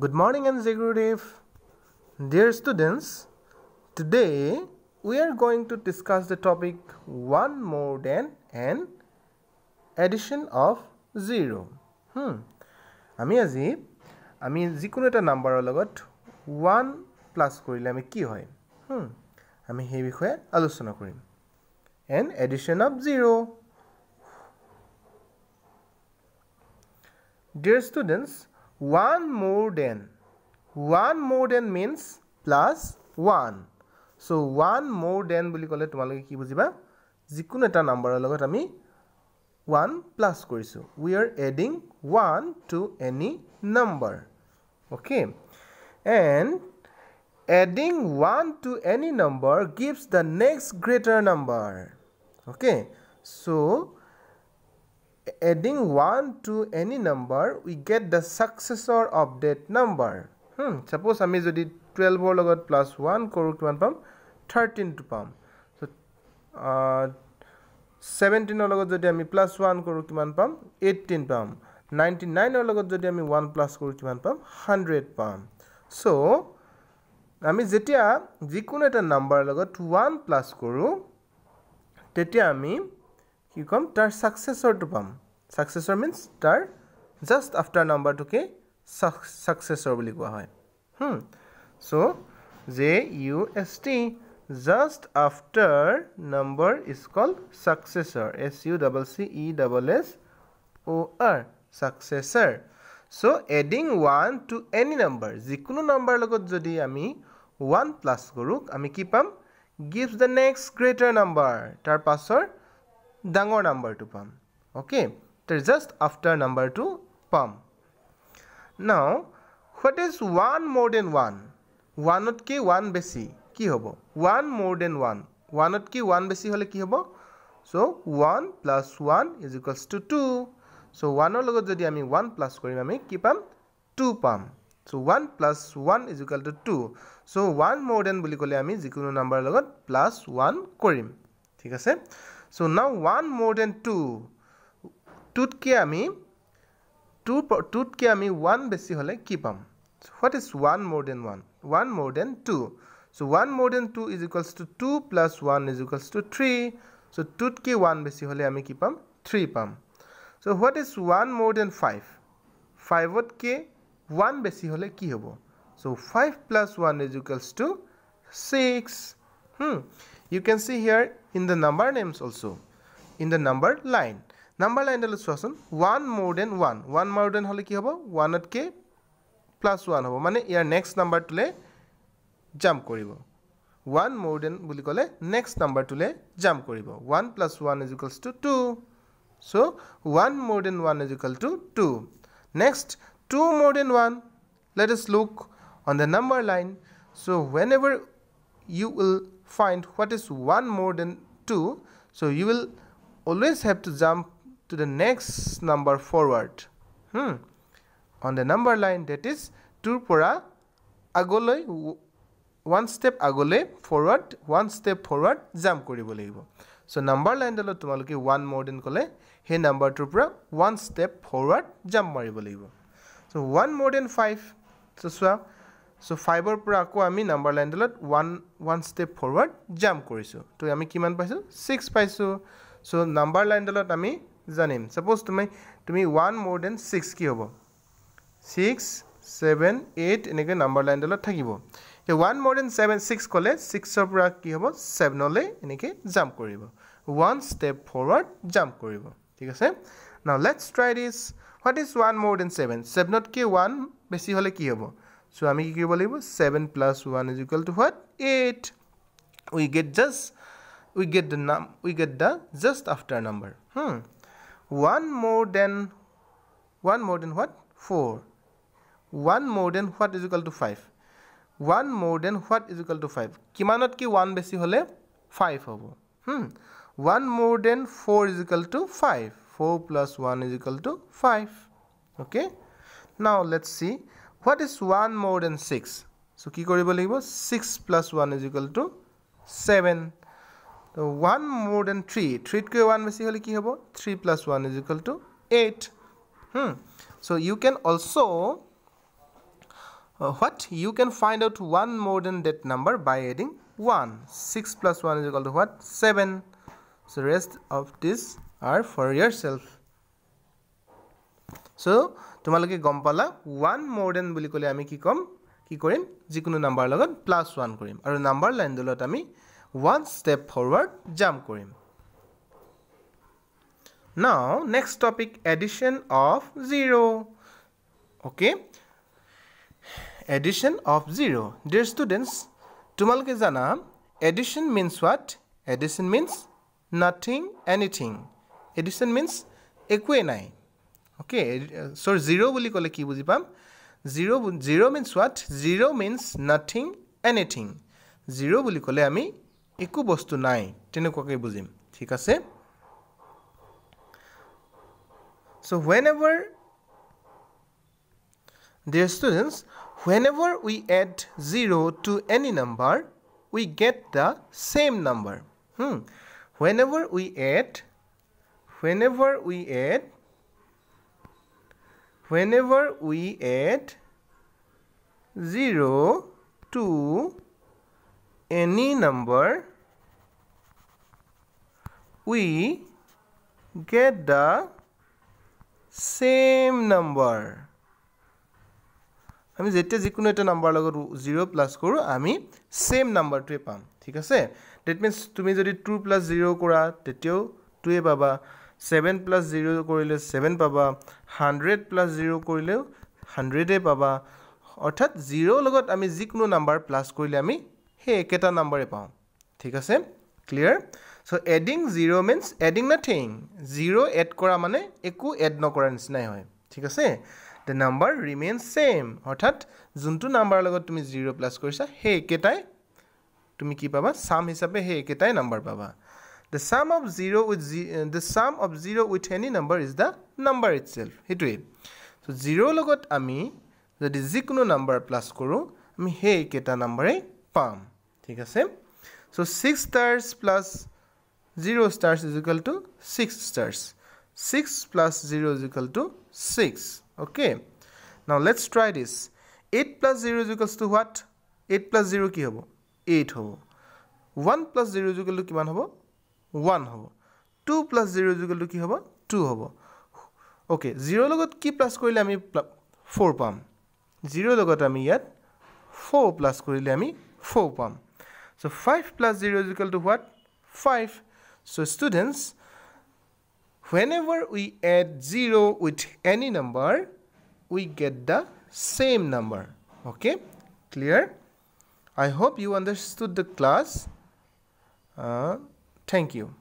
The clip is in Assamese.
Good morning and Zegurudev. Dear students, today we are going to discuss the topic one more than an addition of zero. Hmm. আমি আজি আমি যিকোনো এটা নাম্বাৰৰ লগত ওৱান প্লাছ কৰিলে আমি কি হয় hmm. আমি সেই বিষয়ে আলোচনা কৰিম an addition of zero. Dear students one more than one more than means plus one so one more than boli kole tumaloke ki bujiba jikun eta number logot ami one plus korisu we are adding one to any number okay and adding one to any number gives the next greater number okay so adding one to any number we get the successor update number suppose আমি যদি টুৱেলভৰ লগত প্লাছ ওৱান কৰোঁ কিমান পাম থাৰ্টিনটো পাম ছেভেণ্টিনৰ লগত যদি আমি প্লাছ ওৱান কৰোঁ কিমান পাম এইটিন পাম নাইণ্টি নাইনৰ লগত যদি আমি ওৱান প্লাছ কৰোঁ কিমান পাম হাণ্ড্ৰেড পাম ছ' আমি যেতিয়া যিকোনো এটা নাম্বাৰৰ লগত ওৱান প্লাছ কৰোঁ তেতিয়া আমি কি ক'ম তাৰ ছাকচেছৰটো পাম ছাকচেছৰ মিনছ তাৰ জাষ্ট আফটাৰ নাম্বাৰটোকে ছাকচেছৰ বুলি কোৱা হয় so' J U S T just after number is call successor S U double C E double S O' R successor so' adding one to any number যিকোনো নাম্বাৰ লগত যদি আমি ওৱান প্লাছ কৰোঁ আমি কি পাম gives the next greater number তাৰ পাছৰ ডাঙৰ নাম্বাৰটো পাম অ'কে তাৰ জাষ্ট আফটাৰ নাম্বাৰটো পাম now what is one more than one ওৱানতকৈ ওৱান বেছি কি হ'ব ওৱান মোৰ দেন ওৱান ওৱানতকৈ ওৱান বেছি হ'লে কি হ'ব so' one plus one is equals to two so' ওৱানৰ লগত যদি আমি ওৱান প্লাছ কৰিম আমি কি পাম টু পাম so' one plus one is equal to two so' one more than বুলি ক'লে আমি যিকোনো নাম্বাৰৰ লগত প্লাছ ওৱান কৰিম ঠিক আছে So now 1 more than 2. 2 ke ami 2 2 ke ami 1 beshi hole ki pam. So what is 1 more than 1? 1 more than 2. So 1 more than 2 is equals to 2 plus 1 is equals to 3. So 2 ke 1 beshi hole ami ki pam? 3 pam. So what is 1 more than 5? 5 what ke 1 beshi hole ki hobo? So 5 plus 1 is equals to 6. Hmm. you can see here in the number names also in the number line number line is one more than one one more than hole ki one at k plus one hobo mane your next number to le jump koribo one more than will call kole next number to le jump koribo one plus one is equals to two so one more than one is equal to two next two more than one let us look on the number line so whenever you will find what is 1 more than 2 so you will always have to jump to the next number forward hmm. on the number line that is 2 para agole one step agole forward one step forward jump kori so number line dalo tumaloke one more than kole he number 2 para one step forward jump mari so one more than five so swap চ' ফাইভৰ পৰা আকৌ আমি নাম্বাৰ লাইনডালত one one step forward jump কৰিছোঁ ত' আমি কিমান পাইছোঁ ছিক্স পাইছোঁ চ' নাম্বাৰ লাইনডালত আমি জানিম ছাপ'জ তুমি তুমি ওৱান মৰ দেন ছিক্স কি হ'ব ছিক্স ছেভেন এইট এনেকৈ নাম্বাৰ লাইনডালত থাকিব এই one more than seven six ক'লে ছিক্সৰ পৰা কি হ'ব ছেভেনলৈ এনেকৈ জাম্প কৰিব ওৱান ষ্টেপ ফৰৱাৰ্ড জাম্প কৰিব ঠিক আছে now let's try this what is one more than seven ছেভেনতকৈ ওৱান বেছি হ'লে কি হ'ব সো আমি কি কৰিব লাগিব seven plus one is equal to what eight we get just we get the name we get the just after number one more than one more than what four one more than what is equal to five one more than what is equal to five কিমানত কি ওৱান বেছি হ'লে ফাইভ হ'ব one more than four is equal to five four plus one is equal to five okay now let's see What is 1 more than 6? So, what do you 6 plus 1 is equal to 7. So, 1 more than 3. 3 to 1 is equal to 3 plus 1 is equal to 8. Hmm. So, you can also, uh, what? You can find out 1 more than that number by adding 1. 6 plus 1 is equal to what? 7. So, rest of this are for yourself. So তোমালোকে গম পালা ওৱান মোৰ দেন বুলি ক'লে আমি কি ক'ম কি কৰিম যিকোনো নাম্বাৰৰ লগত প্লাছ ওৱান কৰিম আৰু নাম্বাৰ লাইনডলত আমি ওৱান ষ্টেপ ফৰৱাৰ্ড জাম্প কৰিম now next topic addition of zero' okay addition of zero' dear students তোমালোকে জানা addition means what addition means nothing anything addition means একোৱেই নাই অ'কে চ' জিৰ' বুলি ক'লে কি বুজি পাম zero' zero' means what zero' means nothing anything zero' বুলি ক'লে আমি একো বস্তু নাই তেনেকুৱাকৈ বুজিম ঠিক আছে so' whenever dear students whenever we add zero' to any number we get the same number hmm whenever we add whenever we add whenever we add 0 to any number, we get the same number. আমি যেতিয়া যিকোনো এটা নাম্বাৰ লগত জিৰ' প্লাছ কৰোঁ আমি ছেম নাম্বাৰটোৱে পাম ঠিক আছে ডেট মিনছ তুমি যদি টু প্লাছ জিৰ' কৰা তেতিয়াও টুৱে পাবা ছেভেন প্লাছ জিৰ' কৰিলে ছেভেন পাবা হাণ্ড্ৰেড প্লাছ জিৰ' কৰিলেও হাণ্ড্ৰেডে পাবা অৰ্থাৎ জিৰ' লগত আমি যিকোনো নাম্বাৰ প্লাছ কৰিলে আমি সেই একেটা নাম্বাৰে পাওঁ ঠিক আছে clear so' adding zero' means adding nothing zero' add কৰা মানে একো এড নকৰাৰ নিচিনাই হয় ঠিক আছে দ্য নাম্বাৰ ৰিমেইন ছেম অৰ্থাৎ যোনটো নাম্বাৰৰ লগত তুমি জিৰ' প্লাছ কৰিছা সেই একেটাই তুমি কি পাবা চাম হিচাপে সেই একেটাই নাম্বাৰ পাবা the sum of 0 with z, uh, the sum of 0 with any number is the number itself hitu so 0 logot ami jodi jikuno number plus koru ami he keta number e pam thik ase so 6 stars plus 0 stars is equal to 6 stars 6 plus 0 is equal to 6 okay now let's try this 8 plus 0 is equal to what 8 plus 0 ki hobo 8 hobo 1 plus 0 is equal to kiman hobo one হ'ব টু প্লাছ জিৰ' যুগলটো কি হ'ব টু হ'ব অ'কে জিৰ' লগত কি প্লাছ কৰিলে আমি ফ'ৰ পাম জিৰ' লগত আমি ইয়াত ফ'ৰ প্লাছ কৰিলে আমি ফ'ৰ পাম চ' ফাইভ প্লাছ জিৰ' যুগলটো হোৱাত five so' students whenever we add zero' with any number we get the same number okay clear I hope you understood the class Thank you.